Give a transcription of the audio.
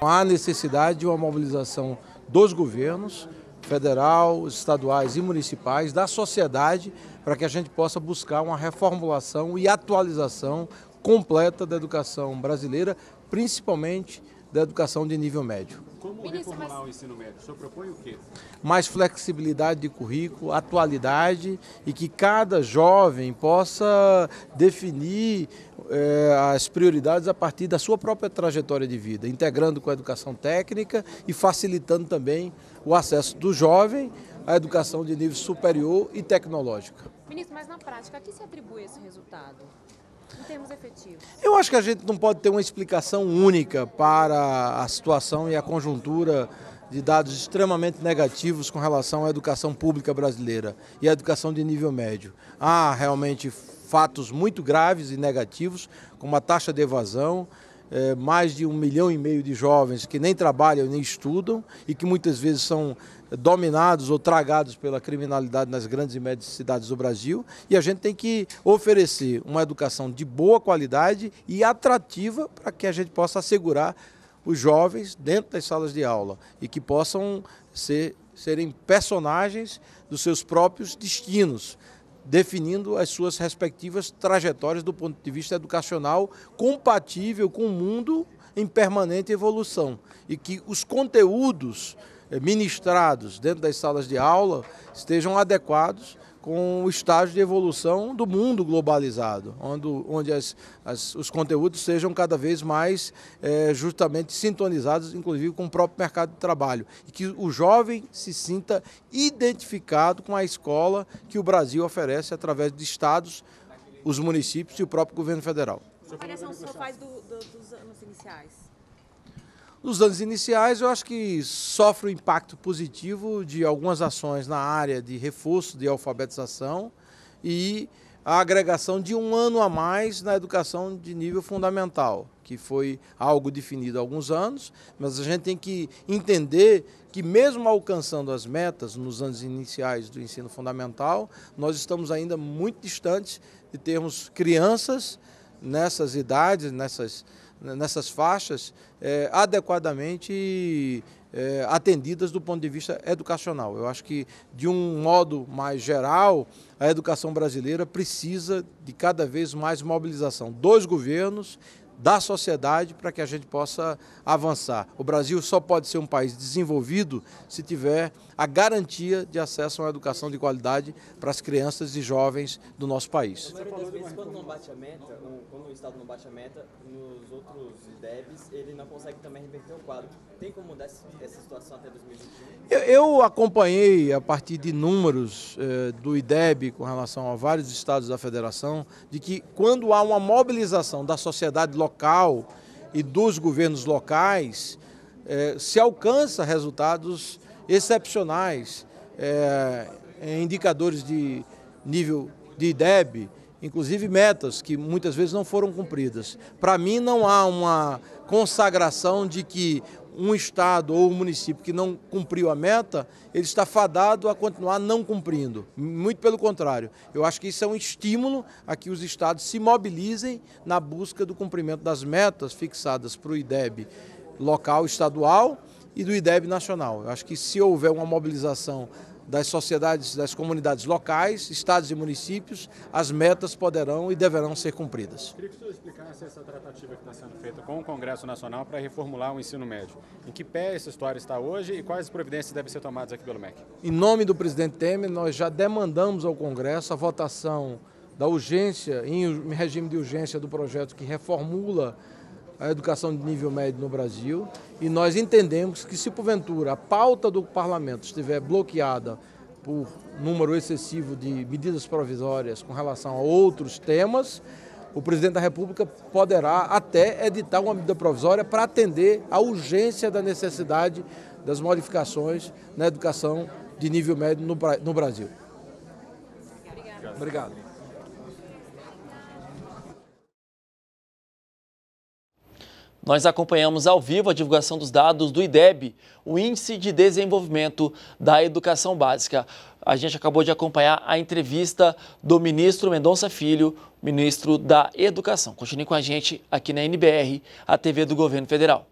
Há necessidade de uma mobilização dos governos, federal, estaduais e municipais, da sociedade, para que a gente possa buscar uma reformulação e atualização completa da educação brasileira, principalmente da educação de nível médio. Como reformular o ensino médio? O senhor propõe o quê? Mais flexibilidade de currículo, atualidade e que cada jovem possa definir é, as prioridades a partir da sua própria trajetória de vida, integrando com a educação técnica e facilitando também o acesso do jovem à educação de nível superior e tecnológica. Ministro, mas na prática, a que se atribui esse resultado? Em termos efetivos. Eu acho que a gente não pode ter uma explicação única para a situação e a conjuntura de dados extremamente negativos com relação à educação pública brasileira e à educação de nível médio. Há realmente fatos muito graves e negativos, como a taxa de evasão, é, mais de um milhão e meio de jovens que nem trabalham nem estudam e que muitas vezes são dominados ou tragados pela criminalidade nas grandes e médias cidades do Brasil. E a gente tem que oferecer uma educação de boa qualidade e atrativa para que a gente possa assegurar os jovens dentro das salas de aula e que possam ser, serem personagens dos seus próprios destinos definindo as suas respectivas trajetórias do ponto de vista educacional, compatível com o mundo em permanente evolução e que os conteúdos eh, ministrados dentro das salas de aula estejam adequados com o estágio de evolução do mundo globalizado, onde, onde as, as, os conteúdos sejam cada vez mais é, justamente sintonizados, inclusive com o próprio mercado de trabalho, e que o jovem se sinta identificado com a escola que o Brasil oferece através de estados, os municípios e o próprio governo federal. A avaliação só faz do, do, dos anos iniciais? Nos anos iniciais, eu acho que sofre o impacto positivo de algumas ações na área de reforço de alfabetização e a agregação de um ano a mais na educação de nível fundamental, que foi algo definido há alguns anos, mas a gente tem que entender que, mesmo alcançando as metas nos anos iniciais do ensino fundamental, nós estamos ainda muito distantes de termos crianças nessas idades, nessas né, nessas faixas é, adequadamente é, atendidas do ponto de vista educacional. Eu acho que, de um modo mais geral, a educação brasileira precisa de cada vez mais mobilização dos governos, da sociedade, para que a gente possa avançar. O Brasil só pode ser um país desenvolvido se tiver a garantia de acesso a uma educação de qualidade para as crianças e jovens do nosso país. quando não bate a meta, quando o Estado não bate a meta, nos outros IDEBs ele não consegue também reverter o quadro. Tem como mudar essa situação até 2021? Eu, acompanhei a partir de números eh, do IDEB com relação a vários estados da federação, de que quando há uma mobilização da sociedade local e dos governos locais, eh, se alcança resultados excepcionais, é, é, indicadores de nível de IDEB, inclusive metas que muitas vezes não foram cumpridas. Para mim, não há uma consagração de que um estado ou um município que não cumpriu a meta, ele está fadado a continuar não cumprindo. Muito pelo contrário, eu acho que isso é um estímulo a que os estados se mobilizem na busca do cumprimento das metas fixadas para o IDEB local, estadual e do IDEB nacional. Eu acho que se houver uma mobilização das sociedades, das comunidades locais, estados e municípios, as metas poderão e deverão ser cumpridas. Queria que o senhor explicasse essa tratativa que está sendo feita com o Congresso Nacional para reformular o ensino médio. Em que pé essa história está hoje e quais providências devem ser tomadas aqui pelo MEC? Em nome do presidente Temer, nós já demandamos ao Congresso a votação da urgência, em regime de urgência, do projeto que reformula a educação de nível médio no Brasil e nós entendemos que se porventura a pauta do parlamento estiver bloqueada por número excessivo de medidas provisórias com relação a outros temas, o presidente da República poderá até editar uma medida provisória para atender à urgência da necessidade das modificações na educação de nível médio no Brasil. Obrigado. Obrigado. Nós acompanhamos ao vivo a divulgação dos dados do IDEB, o Índice de Desenvolvimento da Educação Básica. A gente acabou de acompanhar a entrevista do ministro Mendonça Filho, ministro da Educação. Continue com a gente aqui na NBR, a TV do Governo Federal.